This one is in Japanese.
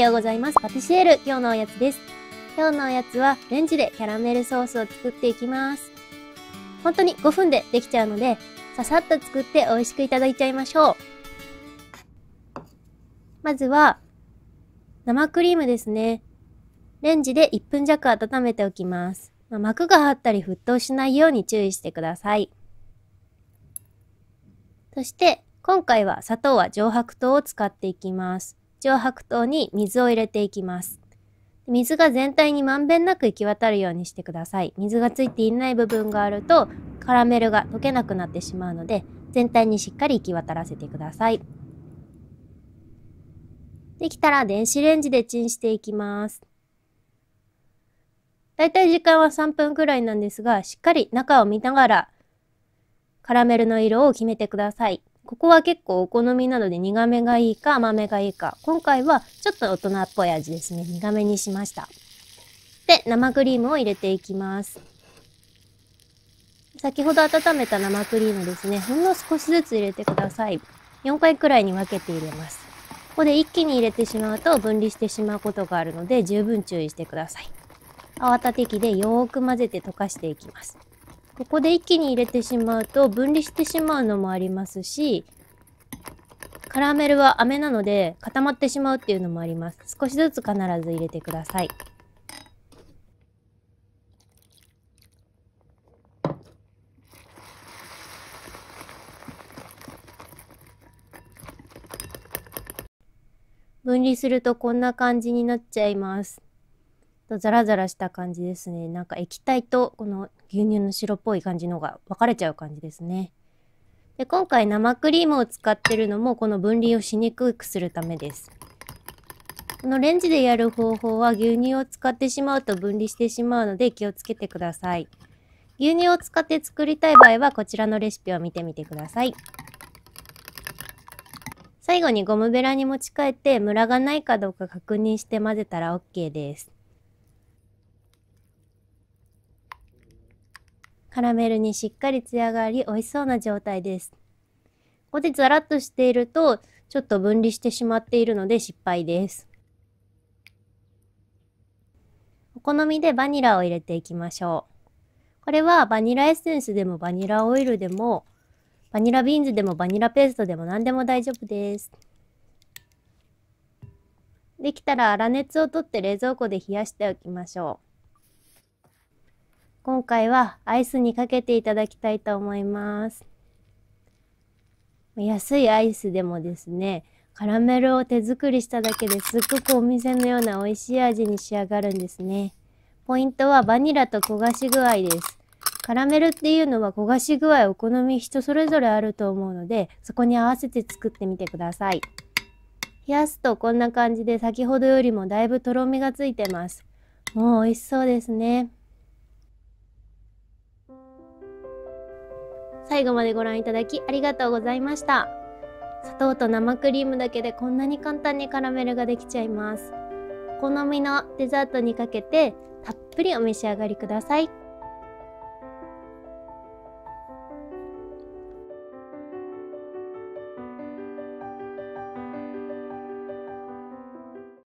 ようございます。パティシエール、今日のおやつです。今日のおやつは、レンジでキャラメルソースを作っていきます。本当に5分でできちゃうので、ささっと作って美味しくいただいちゃいましょう。まずは、生クリームですね。レンジで1分弱温めておきます。まあ、膜が張ったり沸騰しないように注意してください。そして、今回は砂糖は上白糖を使っていきます。上白糖に水を入れていきます。水が全体にまんべんなく行き渡るようにしてください。水がついていない部分があるとカラメルが溶けなくなってしまうので全体にしっかり行き渡らせてください。できたら電子レンジでチンしていきます。だいたい時間は3分くらいなんですが、しっかり中を見ながらカラメルの色を決めてください。ここは結構お好みなので苦めがいいか甘めがいいか。今回はちょっと大人っぽい味ですね。苦めにしました。で、生クリームを入れていきます。先ほど温めた生クリームですね。ほんの少しずつ入れてください。4回くらいに分けて入れます。ここで一気に入れてしまうと分離してしまうことがあるので十分注意してください。泡立て器でよーく混ぜて溶かしていきます。ここで一気に入れてしまうと分離してしまうのもありますし、カラメルは飴なので固まってしまうっていうのもあります。少しずつ必ず入れてください。分離するとこんな感じになっちゃいます。とザラザラした感じですね。なんか液体とこの牛乳の白っぽい感じのが分かれちゃう感じですね。で今回生クリームを使ってるのもこの分離をしにくくするためです。このレンジでやる方法は牛乳を使ってしまうと分離してしまうので気をつけてください。牛乳を使って作りたい場合はこちらのレシピを見てみてください。最後にゴムベラに持ち替えてムラがないかどうか確認して混ぜたら OK です。カラメルにしっかりツヤがあり美味しそうな状態です。ここでザラッとしているとちょっと分離してしまっているので失敗です。お好みでバニラを入れていきましょう。これはバニラエッセンスでもバニラオイルでもバニラビーンズでもバニラペーストでも何でも大丈夫です。できたら粗熱を取って冷蔵庫で冷やしておきましょう。今回はアイスにかけていただきたいと思います。安いアイスでもですね、カラメルを手作りしただけですっごくお店のような美味しい味に仕上がるんですね。ポイントはバニラと焦がし具合です。カラメルっていうのは焦がし具合お好み人それぞれあると思うので、そこに合わせて作ってみてください。冷やすとこんな感じで先ほどよりもだいぶとろみがついてます。もう美味しそうですね。最後までご覧いただきありがとうございました。砂糖と生クリームだけでこんなに簡単にカラメルができちゃいます。お好みのデザートにかけてたっぷりお召し上がりください。